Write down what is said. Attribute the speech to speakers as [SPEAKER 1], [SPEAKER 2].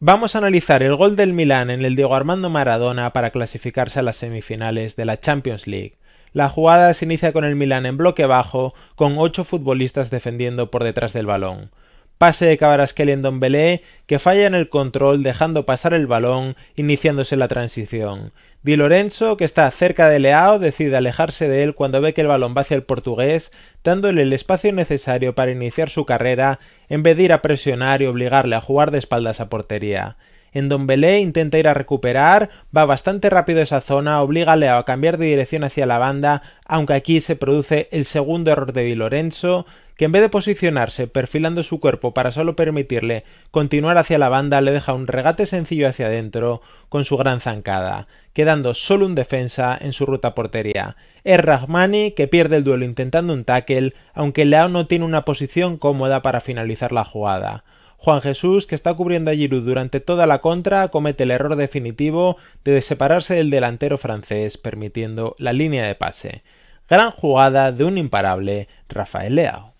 [SPEAKER 1] Vamos a analizar el gol del Milán en el Diego Armando Maradona para clasificarse a las semifinales de la Champions League. La jugada se inicia con el Milán en bloque bajo, con ocho futbolistas defendiendo por detrás del balón pase de Cabarasquel en Don Belé, que falla en el control dejando pasar el balón, iniciándose la transición. Di Lorenzo, que está cerca de Leao, decide alejarse de él cuando ve que el balón va hacia el portugués, dándole el espacio necesario para iniciar su carrera, en vez de ir a presionar y obligarle a jugar de espaldas a portería. En Don Belé intenta ir a recuperar, va bastante rápido esa zona, obliga a Leo a cambiar de dirección hacia la banda, aunque aquí se produce el segundo error de Di Lorenzo, que en vez de posicionarse perfilando su cuerpo para solo permitirle continuar hacia la banda, le deja un regate sencillo hacia adentro con su gran zancada, quedando solo un defensa en su ruta portería. Es Rahmani que pierde el duelo intentando un tackle, aunque Leo no tiene una posición cómoda para finalizar la jugada. Juan Jesús, que está cubriendo a Giroud durante toda la contra, comete el error definitivo de separarse del delantero francés, permitiendo la línea de pase. Gran jugada de un imparable Rafael